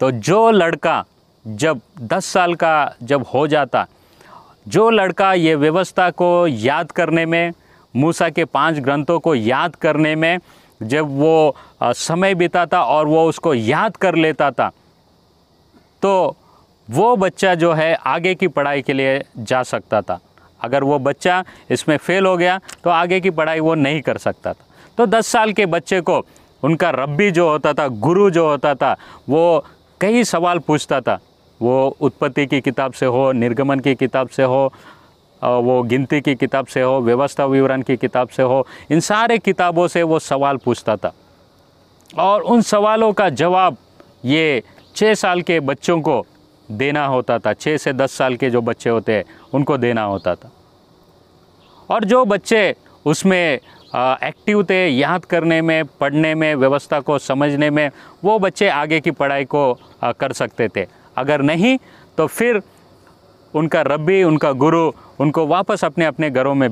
तो जो लड़का जब 10 साल का जब हो जाता जो लड़का ये व्यवस्था को याद करने में मूसा के पांच ग्रंथों को याद करने में जब वो समय बिताता और वो उसको याद कर लेता था तो वो बच्चा जो है आगे की पढ़ाई के लिए जा सकता था अगर वो बच्चा इसमें फेल हो गया तो आगे की पढ़ाई वो नहीं कर सकता था तो 10 साल के बच्चे को उनका रब्बी जो होता था गुरु जो होता था वो कई सवाल पूछता था वो उत्पत्ति की किताब से हो निर्गमन की किताब से हो वो गिनती की किताब से हो व्यवस्था विवरण की किताब से हो इन सारे किताबों से वो सवाल पूछता था और उन सवालों का जवाब ये छः साल के बच्चों को देना होता था छः से दस साल के जो बच्चे होते हैं उनको देना होता था और जो बच्चे उसमें एक्टिव थे याद करने में पढ़ने में व्यवस्था को समझने में वो बच्चे आगे की पढ़ाई को आ, कर सकते थे अगर नहीं तो फिर उनका रब्बी उनका गुरु उनको वापस अपने अपने घरों में